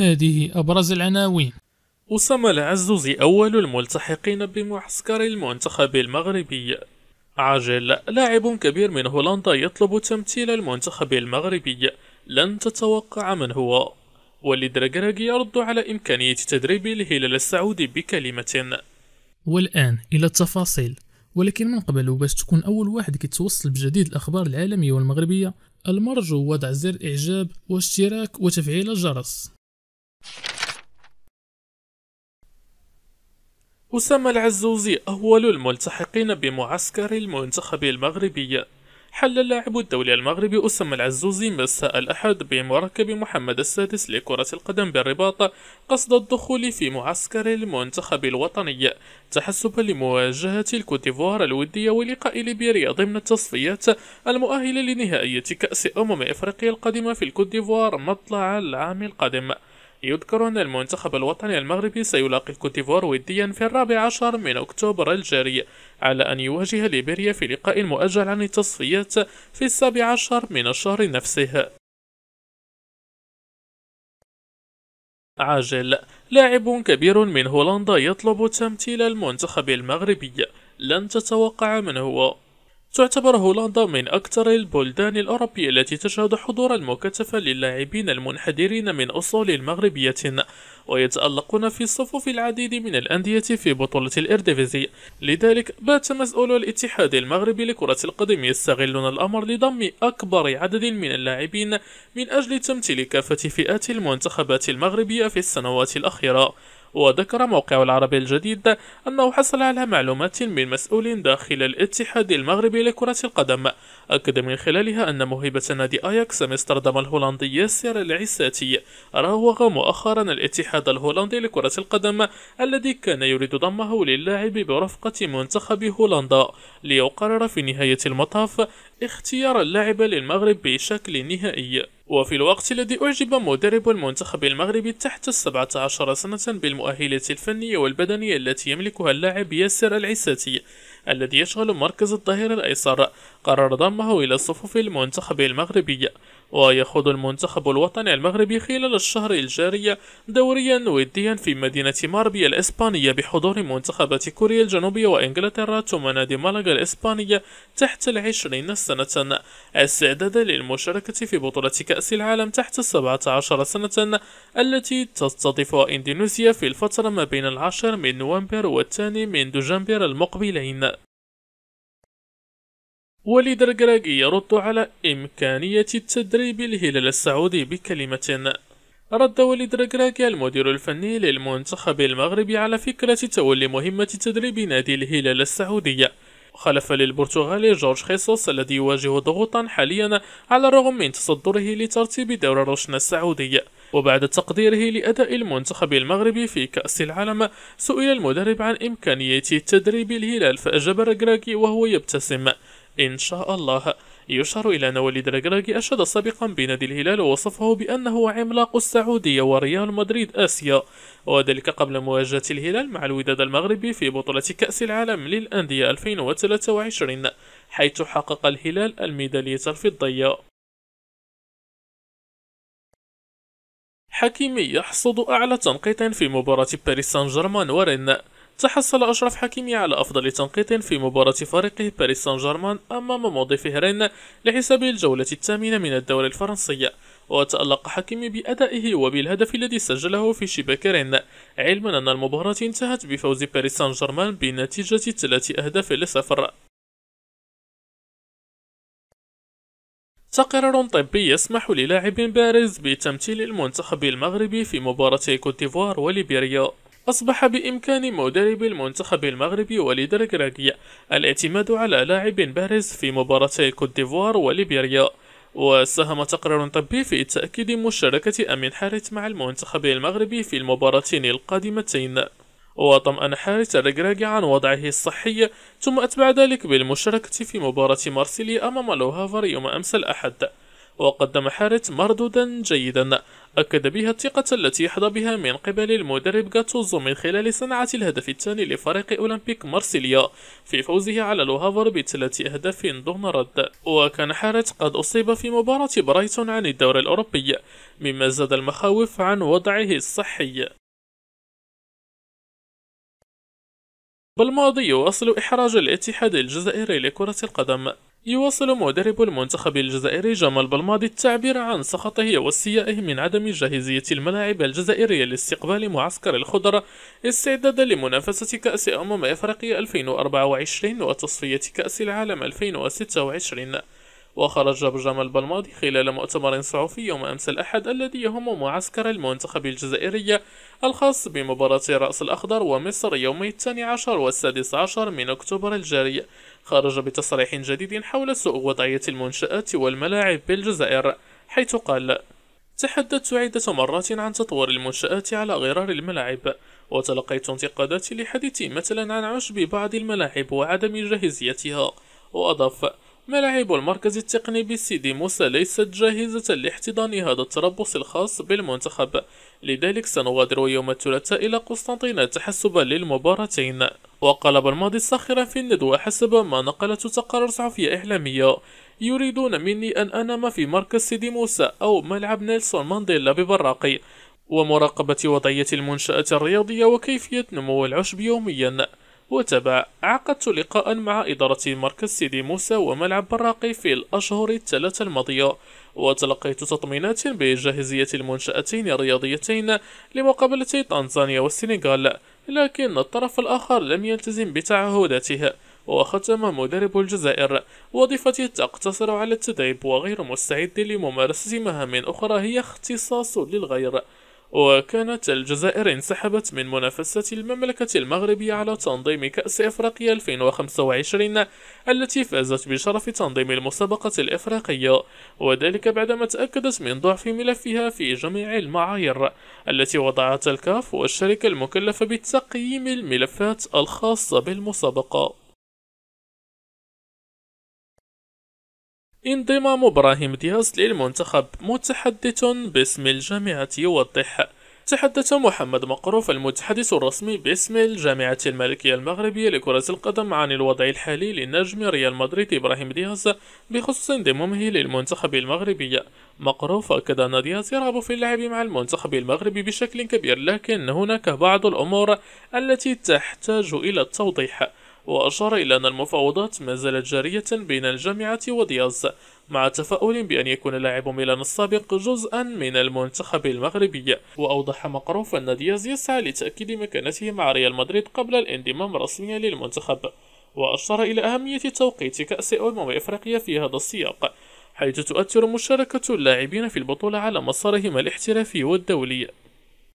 هذه أبرز العناوين أسامة العزوزي أول الملتحقين بمعسكر المنتخب المغربي عاجل لاعب كبير من هولندا يطلب تمثيل المنتخب المغربي لن تتوقع من هو وليد رجراجي يرد على إمكانية تدريب الهلال السعودي بكلمة والآن إلى التفاصيل ولكن من قبل وباش تكون أول واحد كيتوصل بجديد الأخبار العالمية والمغربية المرجو وضع زر إعجاب واشتراك وتفعيل الجرس أسامة العزوزي أول الملتحقين بمعسكر المنتخب المغربي حل اللاعب الدولي المغربي أسامة العزوزي مساء الأحد بمركب محمد السادس لكرة القدم بالرباط قصد الدخول في معسكر المنتخب الوطني تحسبا لمواجهة الكوتيفوار الودية ولقاء ليبيريا ضمن التصفيات المؤهلة لنهائية كأس أمم إفريقيا القادمة في الكوتيفوار مطلع العام القادم يذكر أن المنتخب الوطني المغربي سيلاقي الكوتيفور وديا في الرابع عشر من أكتوبر الجاري على أن يواجه ليبيريا في لقاء مؤجل عن التصفيات في السابع عشر من الشهر نفسه عاجل لاعب كبير من هولندا يطلب تمثيل المنتخب المغربي لن تتوقع من هو تعتبر هولندا من أكثر البلدان الأوروبية التي تشهد حضورا مكثفا للاعبين المنحدرين من أصول مغربية ويتألقون في صفوف العديد من الأندية في بطولة الإردفيزي لذلك بات مسؤول الاتحاد المغربي لكرة القدم يستغلون الأمر لضم أكبر عدد من اللاعبين من أجل تمثيل كافة فئات المنتخبات المغربية في السنوات الأخيرة وذكر موقع العربي الجديد أنه حصل على معلومات من مسؤول داخل الاتحاد المغربي لكرة القدم أكد من خلالها أن موهبة نادي أياكس مستردم الهولندي ياسر العساتي راوغ مؤخرا الاتحاد الهولندي لكرة القدم الذي كان يريد ضمه للاعب برفقة منتخب هولندا ليقرر في نهاية المطاف اختيار اللاعب للمغرب بشكل نهائي وفي الوقت الذي أعجب مدرب المنتخب المغربي تحت 17 سنة بالمؤهلة الفنية والبدنية التي يملكها اللاعب ياسر العساتي الذي يشغل مركز الظهير الأيسر قرر ضمه إلى صفوف المنتخب المغربي ويخوض المنتخب الوطني المغربي خلال الشهر الجاري دوريا وديا في مدينة ماربي الإسبانية بحضور منتخبات كوريا الجنوبية وإنجلترا ثم نادي مالاغا الإسبانية تحت العشرين سنة استعدادا للمشاركة في بطولة كأس العالم تحت السبعة عشر سنة التي تستضيف إندونيسيا في الفترة ما بين العشر من نوفمبر والثاني من دجنبر المقبلين وليد القراقي يرد على إمكانية التدريب الهلال السعودي بكلمة رد وليد ركراكي المدير الفني للمنتخب المغربي على فكرة تولي مهمة تدريب نادي الهلال السعودي خلف للبرتغالي جورج خيسوس الذي يواجه ضغوطا حاليا على الرغم من تصدره لترتيب دور الرشن السعودي وبعد تقديره لأداء المنتخب المغربي في كأس العالم سئل المدرب عن إمكانية تدريب الهلال فأجاب ركراكي وهو يبتسم إن شاء الله يشار إلى أن وليد راجراجي أشاد سابقا بنادي الهلال ووصفه بأنه عملاق السعودية وريال مدريد آسيا وذلك قبل مواجهة الهلال مع الوداد المغربي في بطولة كأس العالم للأندية 2023 حيث حقق الهلال الميدالية الفضية حكيمي يحصد أعلى تنقيط في مباراة باريس سان جيرمان ورن تحصل أشرف حكيمي على أفضل تنقيط في مباراة فريقه باريس سان جيرمان أمام موضي رين لحساب الجولة الثامنة من الدوري الفرنسية وتألق حكيمي بأدائه وبالهدف الذي سجله في شباك رين علما أن المباراة انتهت بفوز باريس سان جيرمان بنتيجة ثلاثة أهداف لصفر تقرير طبي يسمح للاعب بارز بتمثيل المنتخب المغربي في مباراة كوت ديفوار وليبيريا أصبح بإمكان مدرب المنتخب المغربي وليد ركراكي الاعتماد على لاعب بارز في مباراتي كوت ديفوار وليبيريا وساهم تقرير طبي في تأكيد مشاركة أمين حارث مع المنتخب المغربي في المباراتين القادمتين وطمأن حارث الركراكي عن وضعه الصحي ثم أتبع ذلك بالمشاركة في مباراة مارسيليا أمام لوهافر يوم أمس الأحد وقدم حارث مردودا جيدا أكد بها الثقة التي يحظى بها من قبل المدرب غاتوزو من خلال صناعة الهدف الثاني لفريق أولمبيك مارسيليا في فوزه على لوهافر بثلاث أهداف دون رد وكان حارث قد أصيب في مباراة برايتون عن الدوري الأوروبي مما زاد المخاوف عن وضعه الصحي بالماضي يواصل إحراج الاتحاد الجزائري لكرة القدم يواصل مدرب المنتخب الجزائري جمال بلماضي التعبير عن سخطه واستيائه من عدم جاهزية الملاعب الجزائرية لاستقبال معسكر الخضر استعدادا لمنافسة كأس أمم إفريقيا 2024 وتصفية كأس العالم 2026 وخرج جمال بلماضي خلال مؤتمر صحفي يوم أمس الأحد الذي يهم معسكر المنتخب الجزائري الخاص بمباراة رأس الأخضر ومصر يومي الثاني عشر والسادس عشر من أكتوبر الجاري خرج بتصريح جديد حول سوء وضعية المنشآت والملاعب بالجزائر حيث قال تحدثت عدة مرات عن تطور المنشآت على غرار الملاعب وتلقيت انتقادات لحديثي مثلا عن عشب بعض الملاعب وعدم جاهزيتها وأضاف ملاعب المركز التقني بالسيدي موسى ليست جاهزة لاحتضان هذا التربص الخاص بالمنتخب لذلك سنغادر يوم الثلاثاء إلى قسطنطينة تحسبا للمباراتين وقلب الماضي ساخرا في الندوة حسب ما نقلته تقارير صحفية إعلامية يريدون مني أن أنام في مركز سيدي موسى أو ملعب نيلسون مانديلا ببراقي ومراقبة وضعية المنشأة الرياضية وكيفية نمو العشب يوميا وتبع عقدت لقاء مع إدارة مركز سيدي موسى وملعب براقي في الأشهر الثلاثة الماضية وتلقيت تطمينات بجاهزية المنشأتين الرياضيتين لمقابلة تنزانيا والسنغال لكن الطرف الآخر لم يلتزم بتعهداته وختم مدرب الجزائر وظيفتي تقتصر على التدريب وغير مستعد لممارسة مهام أخرى هي اختصاص للغير وكانت الجزائر انسحبت من منافسة المملكة المغربية على تنظيم كأس إفريقيا 2025 التي فازت بشرف تنظيم المسابقة الإفريقية وذلك بعدما تأكدت من ضعف ملفها في جميع المعايير التي وضعتها الكاف والشركة المكلفة بتقييم الملفات الخاصة بالمسابقة انضمام ابراهيم دياز للمنتخب متحدث باسم الجامعة يوضح تحدث محمد مقروف المتحدث الرسمي باسم الجامعة الملكية المغربية لكرة القدم عن الوضع الحالي للنجم ريال مدريد إبراهيم دياز بخصوص انضمامه للمنتخب المغربي مقروف أكد أن دياز يرغب في اللعب مع المنتخب المغربي بشكل كبير لكن هناك بعض الأمور التي تحتاج إلى التوضيح وأشار إلى أن المفاوضات ما زالت جارية بين الجامعة ودياز مع تفاؤل بأن يكون لاعب ميلان السابق جزءا من المنتخب المغربي وأوضح مقروف أن دياز يسعى لتأكيد مكانته مع ريال مدريد قبل الانضمام رسميا للمنتخب وأشار إلى أهمية توقيت كأس أمم إفريقيا في هذا السياق حيث تؤثر مشاركة اللاعبين في البطولة على مسارهم الاحترافي والدولي